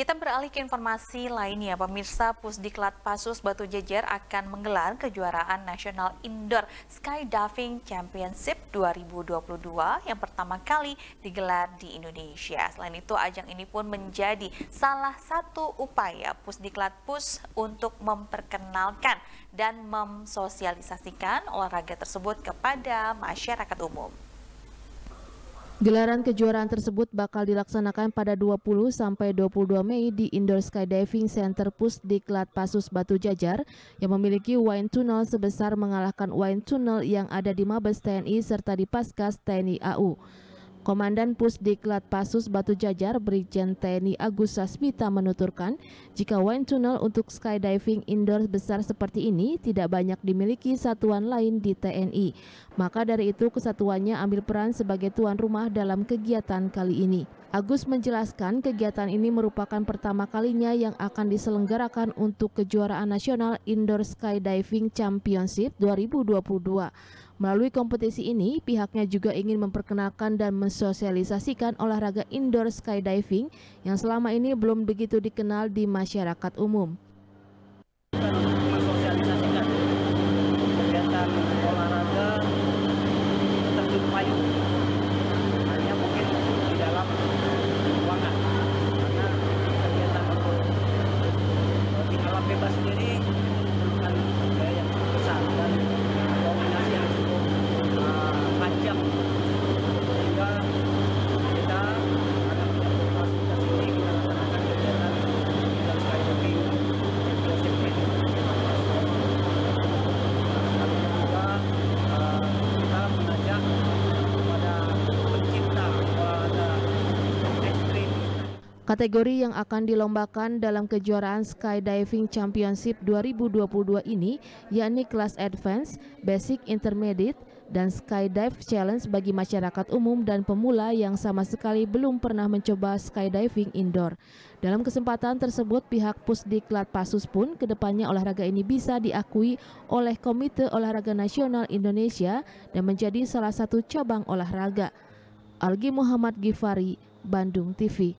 Kita beralih ke informasi lainnya, pemirsa Pusdiklat Pasus Batu Jejer akan menggelar kejuaraan nasional indoor skydiving championship 2022 yang pertama kali digelar di Indonesia. Selain itu, ajang ini pun menjadi salah satu upaya Pusdiklat Pus untuk memperkenalkan dan mensosialisasikan olahraga tersebut kepada masyarakat umum. Gelaran kejuaraan tersebut bakal dilaksanakan pada 20 sampai 22 Mei di Indoor Skydiving Center Pusdiklat Pasus Batu Jajar yang memiliki wine tunnel sebesar mengalahkan wine tunnel yang ada di Mabes TNI serta di Paskas TNI AU. Komandan Pusdiklat Pasus Batu Jajar Brigjen TNI Agus Sasmita menuturkan, jika wind tunnel untuk skydiving indoor besar seperti ini tidak banyak dimiliki satuan lain di TNI, maka dari itu kesatuannya ambil peran sebagai tuan rumah dalam kegiatan kali ini. Agus menjelaskan kegiatan ini merupakan pertama kalinya yang akan diselenggarakan untuk kejuaraan nasional Indoor Skydiving Championship 2022. Melalui kompetisi ini, pihaknya juga ingin memperkenalkan dan mensosialisasikan olahraga indoor skydiving yang selama ini belum begitu dikenal di masyarakat umum. Kategori yang akan dilombakan dalam kejuaraan Skydiving Championship 2022 ini yakni kelas Advance, Basic Intermediate, dan Skydive Challenge bagi masyarakat umum dan pemula yang sama sekali belum pernah mencoba skydiving indoor. Dalam kesempatan tersebut, pihak Pusdiklat Pasus pun kedepannya olahraga ini bisa diakui oleh Komite Olahraga Nasional Indonesia dan menjadi salah satu cabang olahraga. Algi Muhammad Gifari, Bandung TV.